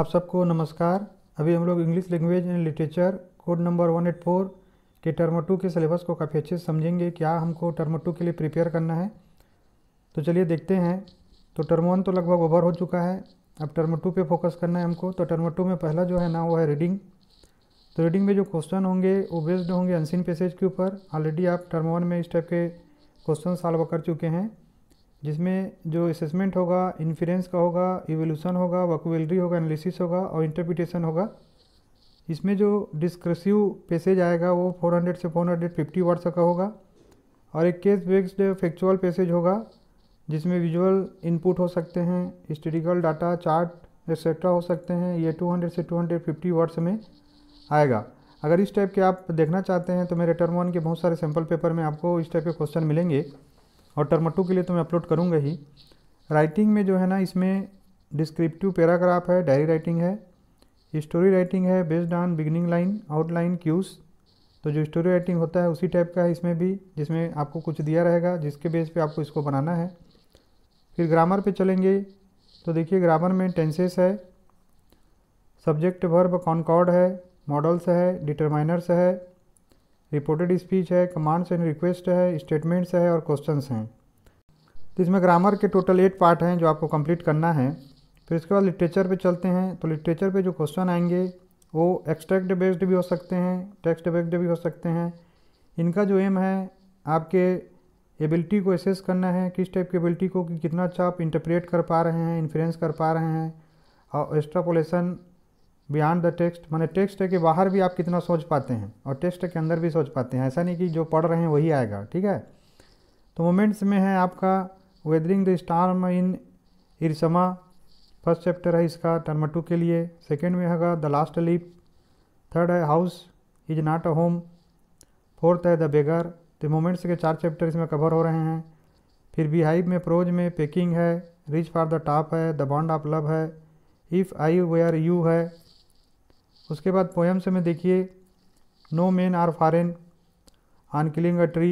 आप सबको नमस्कार अभी हम लोग English language and literature code number one eight four के टर्म टू के सिलेबस को काफ़ी अच्छे से समझेंगे क्या हमको टर्म टू के लिए प्रिपेयर करना है तो चलिए देखते हैं तो टर्म वन तो लगभग ओवर हो चुका है अब टर्म टू पे फोकस करना है हमको तो टर्म टू में पहला जो है ना वो है रीडिंग तो रीडिंग में जो क्वेश्चन होंगे वो बेस्ड होंगे अनसिन पैसेज के ऊपर ऑलरेडी आप टर्म वन में इस टाइप के क्वेश्चन सॉल्व कर चुके हैं जिसमें जो असेसमेंट होगा इन्फ्रेंस का होगा इवोल्यूशन होगा वकुवेलरी होगा एनालिसिस होगा और इंटरप्रिटेशन होगा इसमें जो डिस्क्रसिव पैसेज आएगा वो 400 से 450 वर्ड्स का होगा और एक केस बेस्ड फैक्चुअल पैसेज होगा जिसमें विजुअल इनपुट हो सकते हैं हिस्टोरिकल डाटा चार्ट एक्सेट्रा हो सकते हैं ये 200 से 250 वर्ड्स में आएगा अगर इस टाइप के आप देखना चाहते हैं तो मेरे टर्म वन के बहुत सारे सैम्पल पेपर में आपको इस टाइप के क्वेश्चन मिलेंगे और टर्म टू के लिए तो मैं अपलोड करूँगा ही राइटिंग में जो है ना इसमें डिस्क्रिप्टिव पैराग्राफ है डायरी राइटिंग है स्टोरी राइटिंग है based on beginning line outline cues तो जो स्टोरी राइटिंग होता है उसी टाइप का है इसमें भी जिसमें आपको कुछ दिया रहेगा जिसके बेस पे आपको इसको बनाना है फिर ग्रामर पे चलेंगे तो देखिए ग्रामर में टेंसेस है सब्जेक्ट वर्ब कॉनकॉर्ड है मॉडल्स है डिटरमाइनर्स है रिपोर्टेड स्पीच है कमांड्स एंड रिक्वेस्ट है स्टेटमेंट्स है और क्वेश्चन हैं तो इसमें ग्रामर के टोटल एट पार्ट हैं जो आपको कंप्लीट करना है फिर इसके बाद लिटरेचर पे चलते हैं तो लिटरेचर पे जो क्वेश्चन आएंगे वो एक्सट्रैक्ट बेस्ड भी हो सकते हैं टेक्स्ट बेस्ड भी हो सकते हैं इनका जो एम है आपके एबिलिटी को एसेस करना है किस टाइप की एबिलिटी को कि कितना अच्छा आप इंटरप्रेट कर पा रहे हैं इन्फ्लुएंस कर पा रहे हैं और एक्स्ट्रापोलेशन बियॉन्ड द टेक्स्ट मैंने टेक्स्ट के बाहर भी आप कितना सोच पाते हैं और टेक्स्ट के अंदर भी सोच पाते हैं ऐसा नहीं कि जो पढ़ रहे हैं वही आएगा ठीक है तो मोमेंट्स में है आपका weathering the storm in Ersama first chapter है इसका टर्म टू के लिए सेकेंड में होगा द लास्ट लीप थर्ड है house is not a home fourth है द बेगर द मोमेंट्स के चार चैप्टर इसमें कवर हो रहे हैं फिर बिहाइव में प्रोज में पेकिंग है रिच फॉर द टॉप है द बॉन्ड ऑफ लव है इफ़ आई वेयर यू है उसके बाद पोएम्स में देखिए no man are foreign on killing a tree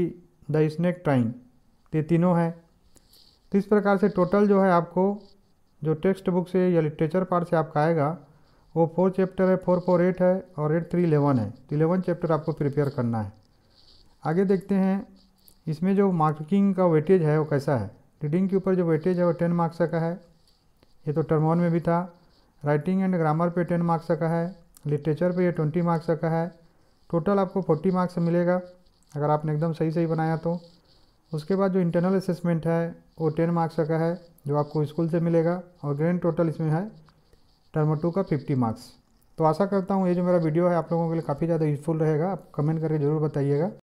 the snake trying ये तीनों है तो इस प्रकार से टोटल जो है आपको जो टेक्स्ट बुक से या लिटरेचर पार्ट से आपका आएगा वो फोर चैप्टर है फोर फोर एट है और एट थ्री इलेवन है तो इलेवन चैप्टर आपको प्रिपेयर करना है आगे देखते हैं इसमें जो मार्किंग का वेटेज है वो कैसा है रीडिंग के ऊपर जो वेटेज है वो टेन मार्क्स का है ये तो टर्मोन में भी था राइटिंग एंड ग्रामर पे टेन मार्क्स का है लिटरेचर पे ये ट्वेंटी मार्क्स का है टोटल आपको फोर्टी मार्क्स मिलेगा अगर आपने एकदम सही सही बनाया तो उसके बाद जो इंटरनल असेसमेंट है वो टेन मार्क्स का है जो आपको स्कूल से मिलेगा और ग्रैंड टोटल इसमें है टर्म टू का फिफ्टी मार्क्स तो आशा करता हूँ ये जो मेरा वीडियो है आप लोगों के लिए काफ़ी ज़्यादा यूज़फुल रहेगा आप कमेंट करके ज़रूर बताइएगा